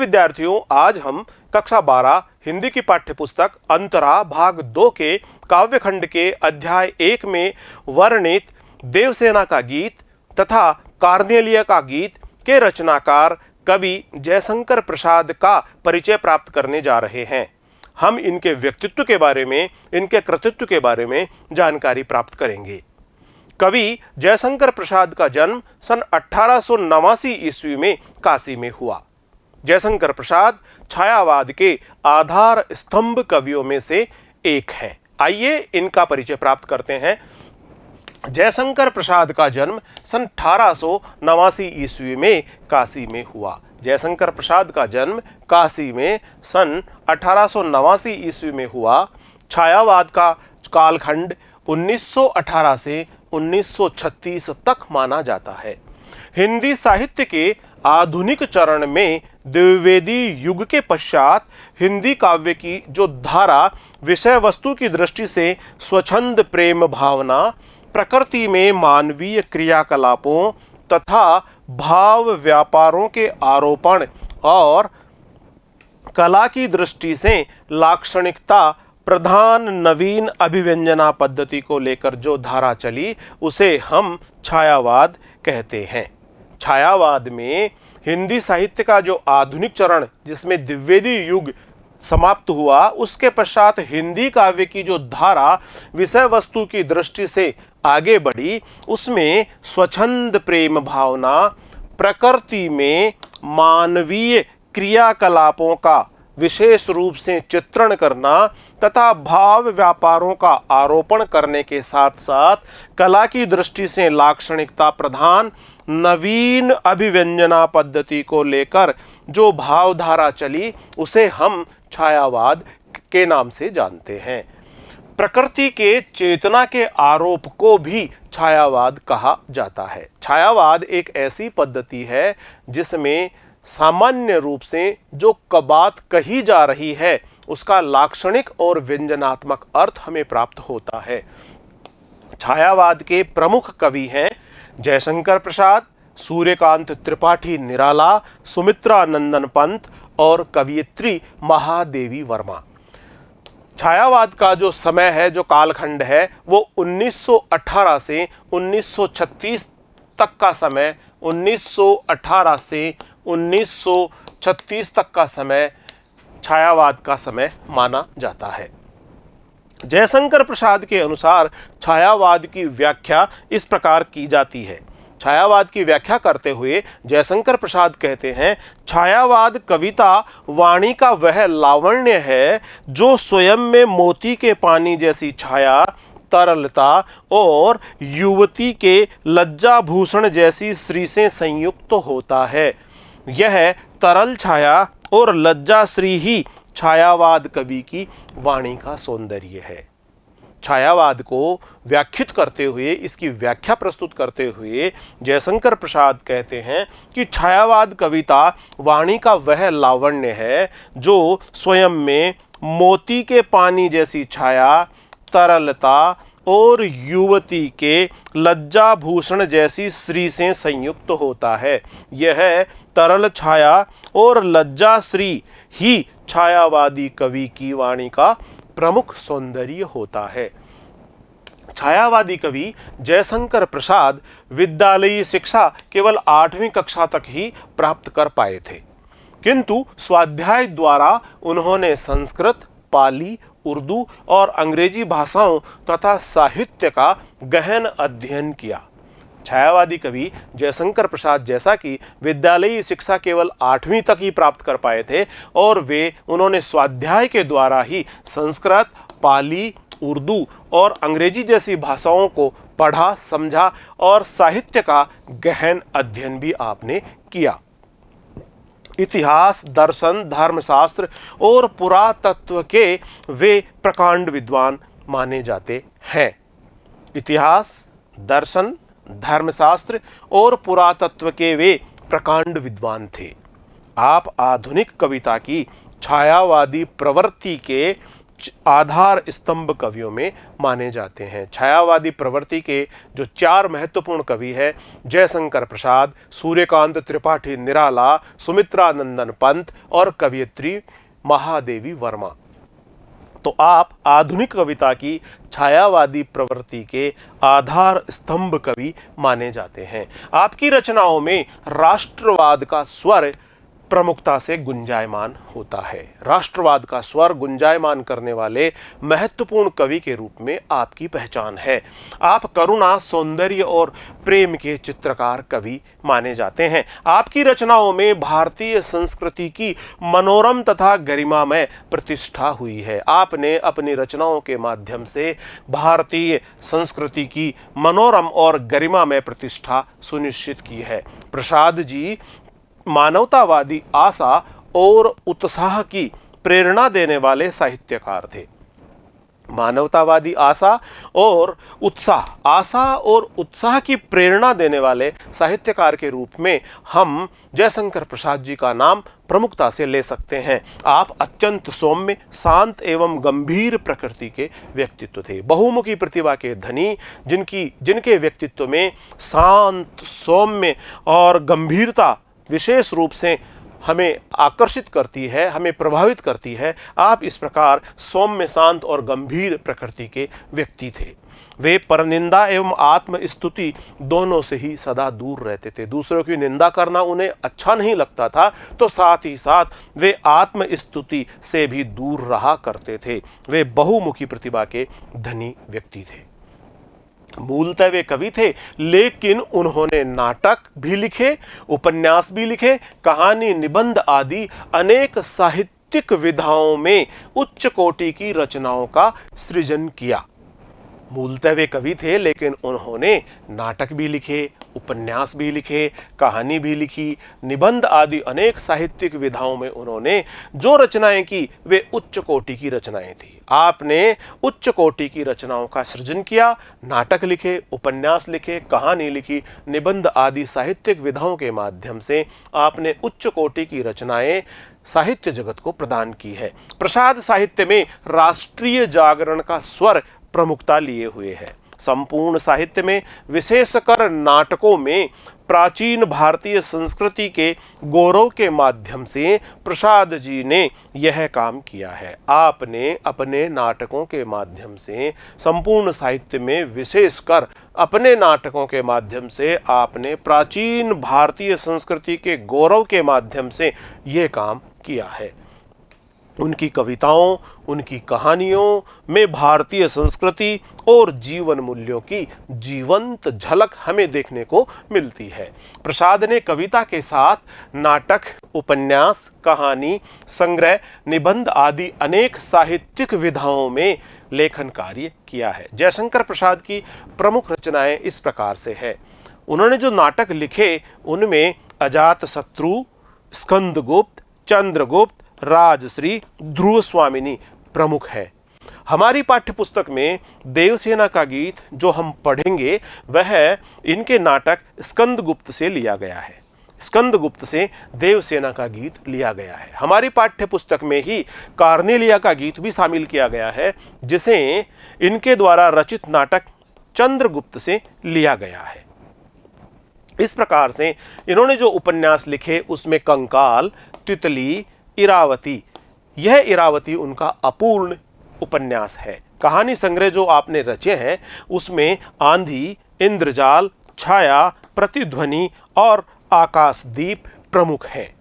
विद्यार्थियों आज हम कक्षा 12 हिंदी की पाठ्य पुस्तक अंतरा भाग दो के काव्य खंड के अध्याय एक में वर्णित देवसेना का गीत तथा कार्नेलिया का गीत के रचनाकार कवि जयशंकर प्रसाद का परिचय प्राप्त करने जा रहे हैं हम इनके व्यक्तित्व के बारे में इनके कृतित्व के बारे में जानकारी प्राप्त करेंगे कवि जयशंकर प्रसाद का जन्म सन अठारह ईस्वी में काशी में हुआ जयशंकर प्रसाद छायावाद के आधार स्तंभ कवियों में से एक हैं आइए इनका परिचय प्राप्त करते हैं जयशंकर प्रसाद का जन्म सन अठारह ईस्वी में काशी में हुआ जयशंकर प्रसाद का जन्म काशी में सन अठारह ईस्वी में हुआ छायावाद का कालखंड 1918 से 1936 तक माना जाता है हिंदी साहित्य के आधुनिक चरण में द्विवेदी युग के पश्चात हिंदी काव्य की जो धारा विषय वस्तु की दृष्टि से स्वच्छंद प्रेम भावना प्रकृति में मानवीय क्रियाकलापों तथा भाव व्यापारों के आरोपण और कला की दृष्टि से लाक्षणिकता प्रधान नवीन अभिव्यंजना पद्धति को लेकर जो धारा चली उसे हम छायावाद कहते हैं छायावाद में हिंदी साहित्य का जो आधुनिक चरण जिसमें द्विवेदी युग समाप्त हुआ उसके पश्चात हिंदी काव्य की जो धारा विषय वस्तु की दृष्टि से आगे बढ़ी उसमें स्वच्छंद प्रेम भावना प्रकृति में मानवीय क्रियाकलापों का विशेष रूप से चित्रण करना तथा भाव व्यापारों का आरोपण करने के साथ साथ कला की दृष्टि से लाक्षणिकता प्रधान नवीन अभिव्यंजना पद्धति को लेकर जो भावधारा चली उसे हम छायावाद के नाम से जानते हैं प्रकृति के चेतना के आरोप को भी छायावाद कहा जाता है छायावाद एक ऐसी पद्धति है जिसमें सामान्य रूप से जो कबात कही जा रही है उसका लाक्षणिक और व्यंजनात्मक अर्थ हमें प्राप्त होता है छायावाद के प्रमुख कवि हैं जयशंकर प्रसाद सूर्यकांत त्रिपाठी निराला सुमित्रा नंदन पंत और कवियत्री महादेवी वर्मा छायावाद का जो समय है जो कालखंड है वो 1918 से 1936 तक का समय 1918 से 1936 तक का समय छायावाद का समय माना जाता है जयशंकर प्रसाद के अनुसार छायावाद की व्याख्या इस प्रकार की जाती है छायावाद की व्याख्या करते हुए जयशंकर प्रसाद कहते हैं छायावाद कविता वाणी का वह लावण्य है जो स्वयं में मोती के पानी जैसी छाया तरलता और युवती के लज्जाभूषण जैसी श्री से संयुक्त तो होता है यह तरल छाया और लज्जाश्री ही छायावाद कवि की वाणी का सौंदर्य है छायावाद को व्याख्यत करते हुए इसकी व्याख्या प्रस्तुत करते हुए जयशंकर प्रसाद कहते हैं कि छायावाद कविता वाणी का वह लावण्य है जो स्वयं में मोती के पानी जैसी छाया तरलता और युवती के लज्जाभूषण जैसी श्री से संयुक्त होता है यह तरल छाया और लज्जा श्री ही छायावादी कवि की वाणी का प्रमुख सौंदर्य होता है छायावादी कवि जयशंकर प्रसाद विद्यालयी शिक्षा केवल आठवीं कक्षा तक ही प्राप्त कर पाए थे किंतु स्वाध्याय द्वारा उन्होंने संस्कृत पाली उर्दू और अंग्रेजी भाषाओं तथा साहित्य का गहन अध्ययन किया छायावादी कवि जयशंकर प्रसाद जैसा कि विद्यालयी शिक्षा केवल आठवीं तक ही प्राप्त कर पाए थे और वे उन्होंने स्वाध्याय के द्वारा ही संस्कृत पाली उर्दू और अंग्रेजी जैसी भाषाओं को पढ़ा समझा और साहित्य का गहन अध्ययन भी आपने किया इतिहास दर्शन धर्मशास्त्र और पुरातत्व के वे प्रकांड विद्वान माने जाते हैं इतिहास दर्शन धर्मशास्त्र और पुरातत्व के वे प्रकांड विद्वान थे आप आधुनिक कविता की छायावादी प्रवृत्ति के आधार स्तंभ कवियों में माने जाते हैं छायावादी प्रवृत्ति के जो चार महत्वपूर्ण कवि हैं जयशंकर प्रसाद सूर्यकांत त्रिपाठी निराला सुमित्रानंदन नंदन पंत और कवियत्री महादेवी वर्मा तो आप आधुनिक कविता की छायावादी प्रवृत्ति के आधार स्तंभ कवि माने जाते हैं आपकी रचनाओं में राष्ट्रवाद का स्वर प्रमुखता से गुंजायमान होता है राष्ट्रवाद का स्वर गुंजायमान करने वाले महत्वपूर्ण कवि के रूप में आपकी पहचान है आप करुणा सौंदर्य और प्रेम के चित्रकार कवि माने जाते हैं आपकी रचनाओं में भारतीय संस्कृति की मनोरम तथा गरिमामय प्रतिष्ठा हुई है आपने अपनी रचनाओं के माध्यम से भारतीय संस्कृति की मनोरम और गरिमामय प्रतिष्ठा सुनिश्चित की है प्रसाद जी मानवतावादी आशा और उत्साह की प्रेरणा देने वाले साहित्यकार थे मानवतावादी आशा और उत्साह आशा और उत्साह की प्रेरणा देने वाले साहित्यकार के रूप में हम जयशंकर प्रसाद जी का नाम प्रमुखता से ले सकते हैं आप अत्यंत सौम्य शांत एवं गंभीर प्रकृति के व्यक्तित्व थे बहुमुखी प्रतिभा के धनी जिनकी जिनके व्यक्तित्व में शांत सौम्य और गंभीरता विशेष रूप से हमें आकर्षित करती है हमें प्रभावित करती है आप इस प्रकार सौम्य शांत और गंभीर प्रकृति के व्यक्ति थे वे परनिंदा एवं आत्मस्तुति दोनों से ही सदा दूर रहते थे दूसरों की निंदा करना उन्हें अच्छा नहीं लगता था तो साथ ही साथ वे आत्मस्तुति से भी दूर रहा करते थे वे बहुमुखी प्रतिभा के धनी व्यक्ति थे मूलतः वे कवि थे लेकिन उन्होंने नाटक भी लिखे उपन्यास भी लिखे कहानी निबंध आदि अनेक साहित्यिक विधाओं में उच्च कोटि की रचनाओं का सृजन किया मूलतः वे कवि थे लेकिन उन्होंने नाटक भी लिखे उपन्यास भी लिखे कहानी भी लिखी निबंध आदि अनेक साहित्यिक विधाओं में उन्होंने जो रचनाएं की वे उच्च कोटि की रचनाएं थी आपने उच्च कोटि की रचनाओं का सृजन किया नाटक लिखे उपन्यास लिखे कहानी लिखी निबंध आदि साहित्यिक विधाओं के माध्यम से आपने उच्च कोटि की रचनाएं साहित्य जगत को प्रदान की है प्रसाद साहित्य में राष्ट्रीय जागरण का स्वर प्रमुखता लिए हुए है संपूर्ण साहित्य में विशेषकर नाटकों में प्राचीन भारतीय संस्कृति के गौरव के माध्यम से प्रसाद जी ने यह काम किया है आपने अपने नाटकों के माध्यम से संपूर्ण साहित्य में विशेषकर अपने नाटकों के माध्यम से आपने प्राचीन भारतीय संस्कृति के गौरव के माध्यम से यह काम किया है उनकी कविताओं उनकी कहानियों में भारतीय संस्कृति और जीवन मूल्यों की जीवंत झलक हमें देखने को मिलती है प्रसाद ने कविता के साथ नाटक उपन्यास कहानी संग्रह निबंध आदि अनेक साहित्यिक विधाओं में लेखन कार्य किया है जयशंकर प्रसाद की प्रमुख रचनाएं इस प्रकार से है उन्होंने जो नाटक लिखे उनमें अजात शत्रु स्कंदगुप्त चंद्रगुप्त राजश्री ध्रुव स्वामिनी प्रमुख है हमारी पाठ्यपुस्तक में देवसेना का गीत जो हम पढ़ेंगे वह इनके नाटक स्कंदगुप्त से लिया गया है स्कंदगुप्त से देवसेना का गीत लिया गया है हमारी पाठ्यपुस्तक में ही कार्नेलिया का गीत भी शामिल किया गया है जिसे इनके द्वारा रचित नाटक चंद्रगुप्त से लिया गया है इस प्रकार से इन्होंने जो उपन्यास लिखे उसमें कंकाल तितली इरावती यह इरावती उनका अपूर्ण उपन्यास है कहानी संग्रह जो आपने रचे हैं उसमें आंधी इंद्रजाल छाया प्रतिध्वनि और आकाशदीप प्रमुख हैं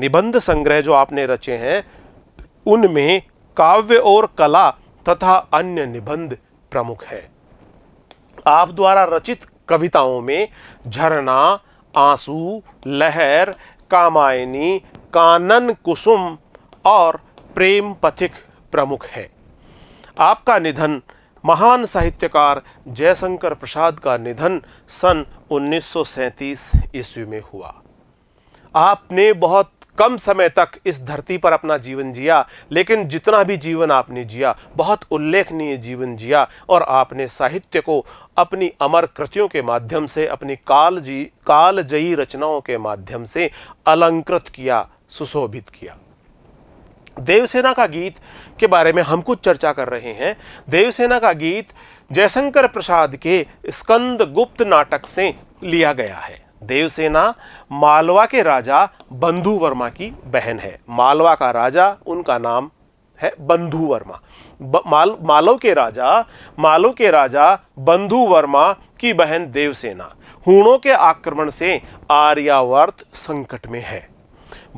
निबंध संग्रह जो आपने रचे हैं उनमें काव्य और कला तथा अन्य निबंध प्रमुख है आप द्वारा रचित कविताओं में झरना आंसू लहर कामायनी कानन कुसुम और प्रेम पथिक प्रमुख है आपका निधन महान साहित्यकार जयशंकर प्रसाद का निधन सन 1937 ईस्वी में हुआ आपने बहुत कम समय तक इस धरती पर अपना जीवन जिया लेकिन जितना भी जीवन आपने जिया बहुत उल्लेखनीय जीवन जिया और आपने साहित्य को अपनी अमर कृतियों के माध्यम से अपनी काल जी कालजयी रचनाओं के माध्यम से अलंकृत किया सुशोभित किया देवसेना का गीत के बारे में हम कुछ चर्चा कर रहे हैं देवसेना का गीत जयशंकर प्रसाद के स्कंद गुप्त नाटक से लिया गया है देवसेना मालवा के राजा बंधु वर्मा की बहन है मालवा का राजा उनका नाम है बंधु वर्मा माल मालव के राजा मालव के राजा बंधु वर्मा की बहन देवसेना हूणों के आक्रमण से आर्यावर्त संकट में है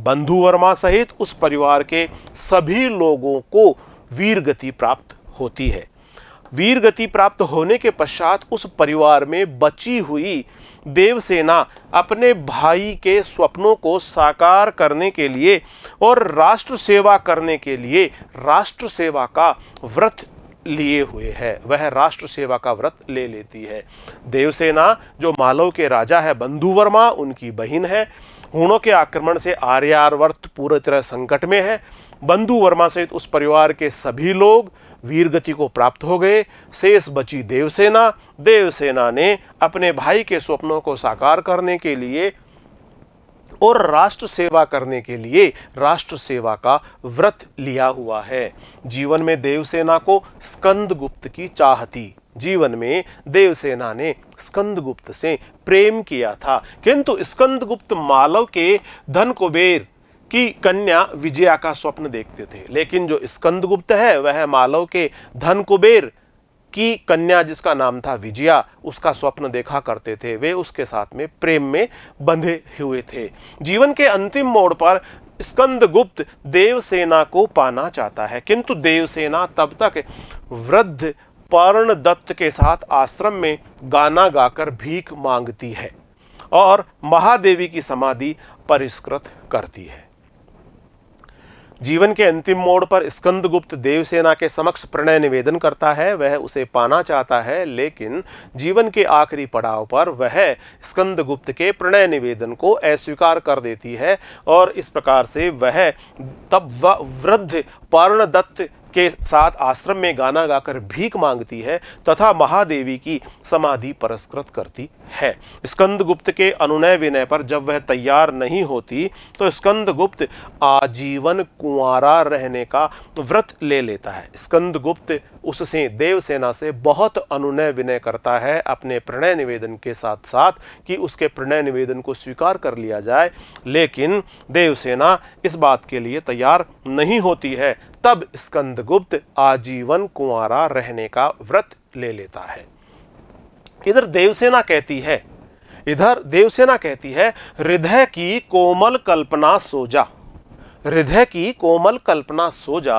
बंधु वर्मा सहित उस परिवार के सभी लोगों को वीरगति प्राप्त होती है वीर गति प्राप्त होने के पश्चात उस परिवार में बची हुई देवसेना अपने भाई के स्वप्नों को साकार करने के लिए और राष्ट्र सेवा करने के लिए राष्ट्र सेवा का व्रत लिए हुए है वह राष्ट्र सेवा का व्रत ले लेती है देवसेना जो मालव के राजा है बंधुवर्मा उनकी बहन है हुणों के आक्रमण से आर्यार्वर्त पूरी तरह संकट में है बंधु वर्मा सहित उस परिवार के सभी लोग वीरगति को प्राप्त हो गए शेष बची देवसेना देवसेना ने अपने भाई के स्वप्नों को साकार करने के लिए और राष्ट्र सेवा करने के लिए राष्ट्र सेवा का व्रत लिया हुआ है जीवन में देवसेना को स्कंद गुप्त की चाहती जीवन में देवसेना ने स्कंदगुप्त से प्रेम किया था किंतु स्कंदगुप्त मालव के धन कुबेर की कन्या विजया का स्वप्न देखते थे लेकिन जो स्कंदगुप्त है वह मालव के धन कुबेर की कन्या जिसका नाम था विजया उसका स्वप्न देखा करते थे वे उसके साथ में प्रेम में बंधे हुए थे जीवन के अंतिम मोड़ पर स्कंदगुप्त देवसेना को पाना चाहता है किंतु देवसेना तब तक वृद्ध पर्ण दत्त के साथ आश्रम में गाना गाकर भीख मांगती है और महादेवी की समाधि परिष्कृत करती है जीवन के अंतिम मोड़ पर स्कंदगुप्त देवसेना के समक्ष प्रणय निवेदन करता है वह उसे पाना चाहता है लेकिन जीवन के आखिरी पड़ाव पर वह स्कंदगुप्त के प्रणय निवेदन को अस्वीकार कर देती है और इस प्रकार से वह तब वृद्ध पर्णदत्त के साथ आश्रम में गाना गाकर भीख मांगती है तथा महादेवी की समाधि परस्कृत करती है स्कंद गुप्त के अनुनय विनय पर जब वह तैयार नहीं होती तो स्कंद गुप्त आजीवन कुआरा रहने का व्रत ले लेता है स्कंद गुप्त उससे देवसेना से बहुत अनुनय विनय करता है अपने प्रणय निवेदन के साथ साथ कि उसके प्रणय निवेदन को स्वीकार कर लिया जाए लेकिन देवसेना इस बात के लिए तैयार नहीं होती है तब स्कंदगुप्त आजीवन कुआरा रहने का व्रत ले लेता है इधर देवसेना कहती है इधर देवसेना कहती है हृदय की कोमल कल्पना सोजा हृदय की कोमल कल्पना सोजा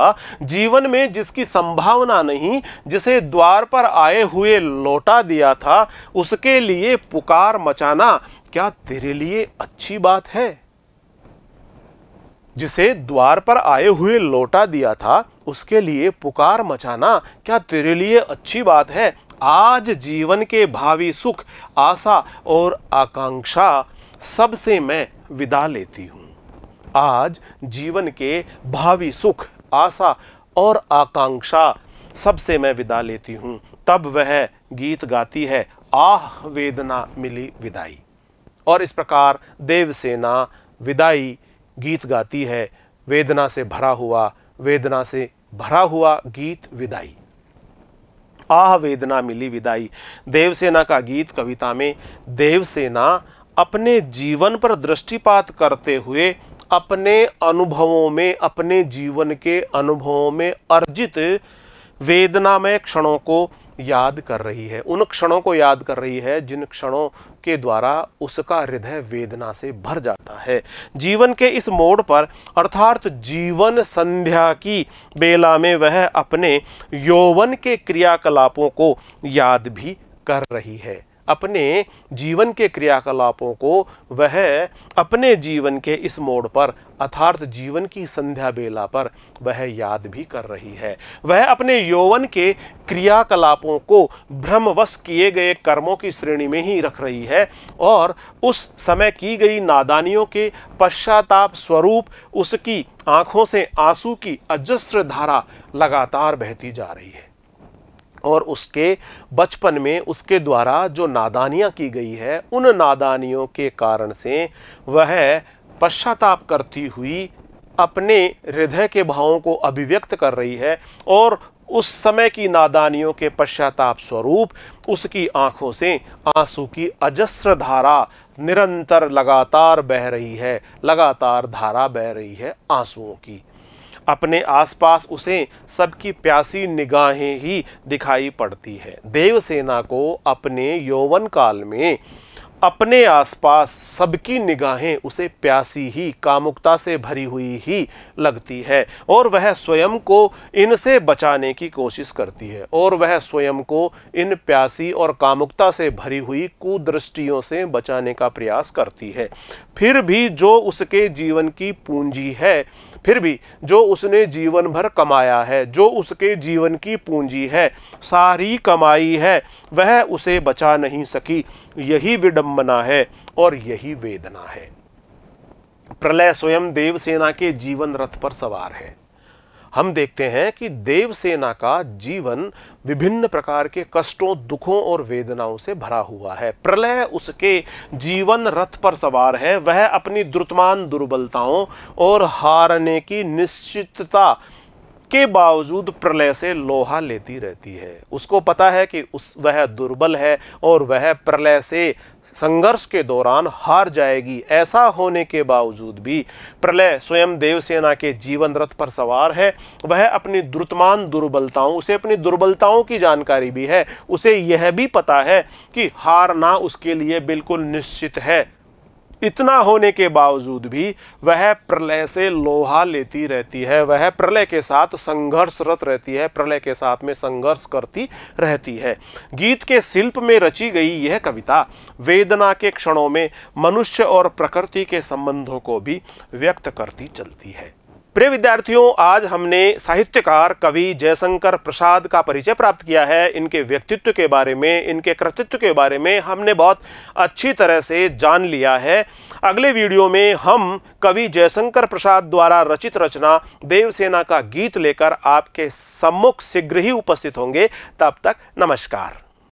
जीवन में जिसकी संभावना नहीं जिसे द्वार पर आए हुए लौटा दिया था उसके लिए पुकार मचाना क्या तेरे लिए अच्छी बात है जिसे द्वार पर आए हुए लोटा दिया था उसके लिए पुकार मचाना क्या तेरे लिए अच्छी बात है आज जीवन के भावी सुख आशा और आकांक्षा सबसे मैं विदा लेती हूँ आज जीवन के भावी सुख आशा और आकांक्षा सबसे मैं विदा लेती हूँ तब वह गीत गाती है आह वेदना मिली विदाई और इस प्रकार देवसेना विदाई गीत गाती है वेदना से भरा हुआ वेदना से भरा हुआ गीत विदाई आह वेदना मिली विदाई देवसेना का गीत कविता में देवसेना अपने जीवन पर दृष्टिपात करते हुए अपने अनुभवों में अपने जीवन के अनुभवों में अर्जित वेदनामय क्षणों को याद कर रही है उन क्षणों को याद कर रही है जिन क्षणों के द्वारा उसका हृदय वेदना से भर जाता है जीवन के इस मोड़ पर अर्थात जीवन संध्या की बेला में वह अपने यौवन के क्रियाकलापों को याद भी कर रही है अपने जीवन के क्रियाकलापों को वह अपने जीवन के इस मोड़ पर अर्थार्थ जीवन की संध्या बेला पर वह याद भी कर रही है वह अपने यौवन के क्रियाकलापों को भ्रमवश किए गए कर्मों की श्रेणी में ही रख रही है और उस समय की गई नादानियों के पश्चाताप स्वरूप उसकी आंखों से आंसू की अजस्र धारा लगातार बहती जा रही है और उसके बचपन में उसके द्वारा जो नादानियाँ की गई है उन नादानियों के कारण से वह पश्चाताप करती हुई अपने हृदय के भावों को अभिव्यक्त कर रही है और उस समय की नादानियों के पश्चाताप स्वरूप उसकी आंखों से आंसू की अजस्र धारा निरंतर लगातार बह रही है लगातार धारा बह रही है आंसुओं की अपने आसपास उसे सबकी प्यासी निगाहें ही दिखाई पड़ती है देवसेना को अपने यौवन काल में अपने आसपास सबकी निगाहें उसे प्यासी ही कामुकता से भरी हुई ही लगती है और वह स्वयं को इनसे बचाने की कोशिश करती है और वह स्वयं को इन प्यासी और कामुकता से भरी हुई कुदृष्टियों से बचाने का प्रयास करती है फिर भी जो उसके जीवन की पूंजी है फिर भी जो उसने जीवन भर कमाया है जो उसके जीवन की पूंजी है सारी कमाई है वह उसे बचा नहीं सकी यही विडंबना है और यही वेदना है प्रलय स्वयं देवसेना के जीवन रथ पर सवार है हम देखते हैं कि देवसेना का जीवन विभिन्न प्रकार के कष्टों दुखों और वेदनाओं से भरा हुआ है प्रलय उसके जीवन रथ पर सवार है वह अपनी द्रुतमान दुर्बलताओं और हारने की निश्चितता उसके बावजूद प्रलय से लोहा लेती रहती है उसको पता है कि उस वह दुर्बल है और वह प्रलय से संघर्ष के दौरान हार जाएगी ऐसा होने के बावजूद भी प्रलय स्वयं देवसेना के जीवन रथ पर सवार है वह अपनी द्रुतमान दुर्बलताओं उसे अपनी दुर्बलताओं की जानकारी भी है उसे यह भी पता है कि हारना उसके लिए बिल्कुल निश्चित है इतना होने के बावजूद भी वह प्रलय से लोहा लेती रहती है वह प्रलय के साथ संघर्षरत रहती है प्रलय के साथ में संघर्ष करती रहती है गीत के शिल्प में रची गई यह कविता वेदना के क्षणों में मनुष्य और प्रकृति के संबंधों को भी व्यक्त करती चलती है प्रिय विद्यार्थियों आज हमने साहित्यकार कवि जयशंकर प्रसाद का परिचय प्राप्त किया है इनके व्यक्तित्व के बारे में इनके कृतित्व के बारे में हमने बहुत अच्छी तरह से जान लिया है अगले वीडियो में हम कवि जयशंकर प्रसाद द्वारा रचित रचना देवसेना का गीत लेकर आपके सम्मुख शीघ्र ही उपस्थित होंगे तब तक नमस्कार